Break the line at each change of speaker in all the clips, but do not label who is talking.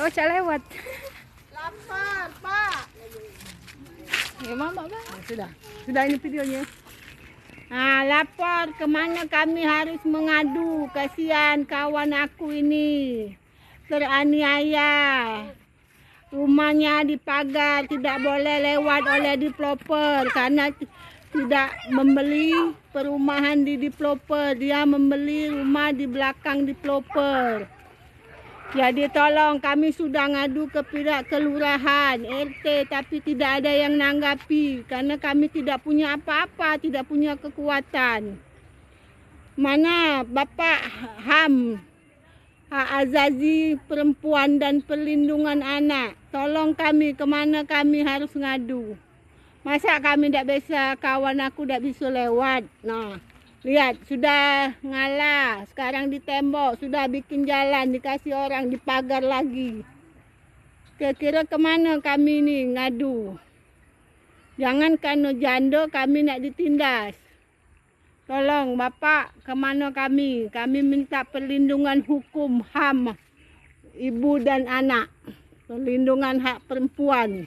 Oh, cak lewat. Lapar, Pak. Ya, Mama, Pak. Ya, sudah. Sudah ini videonya. Ah, lapor kemana kami harus mengadu. Kasihan kawan aku ini. Teraniaya. Rumahnya dipagar, tidak boleh lewat oleh developer karena tidak membeli perumahan di developer. Dia membeli rumah di belakang developer. Jadi tolong kami sudah ngadu ke pihak kelurahan, RT tapi tidak ada yang nanggapi karena kami tidak punya apa-apa, tidak punya kekuatan. Mana Bapak HAM, Hak Azazi Perempuan dan Perlindungan Anak. Tolong kami kemana kami harus ngadu. Masa kami tidak bisa, kawan aku tidak bisa lewat. Nah, Lihat, sudah ngalah, sekarang di tembok, sudah bikin jalan, dikasih orang, dipagar lagi. Kira-kira kemana kami ini ngadu? Jangan karena janda kami nak ditindas. Tolong Bapak, kemana kami? Kami minta perlindungan hukum HAM, ibu dan anak. Perlindungan hak perempuan.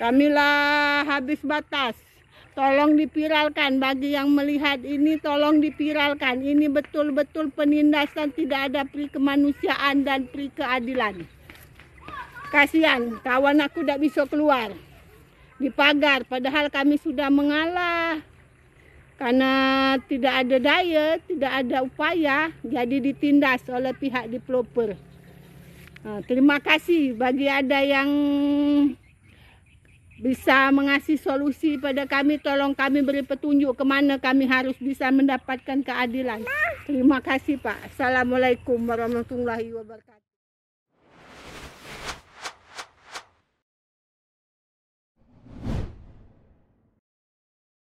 Kamilah habis batas. Tolong dipiralkan bagi yang melihat ini tolong dipiralkan. Ini betul-betul penindasan tidak ada pri kemanusiaan dan pri keadilan. Kasihan kawan aku tidak bisa keluar di pagar padahal kami sudah mengalah. Karena tidak ada daya, tidak ada upaya, jadi ditindas oleh pihak developer. Nah, terima kasih bagi ada yang bisa mengasih solusi pada kami. Tolong kami beri petunjuk kemana kami harus bisa mendapatkan keadilan. Terima kasih Pak. Assalamualaikum warahmatullahi wabarakatuh.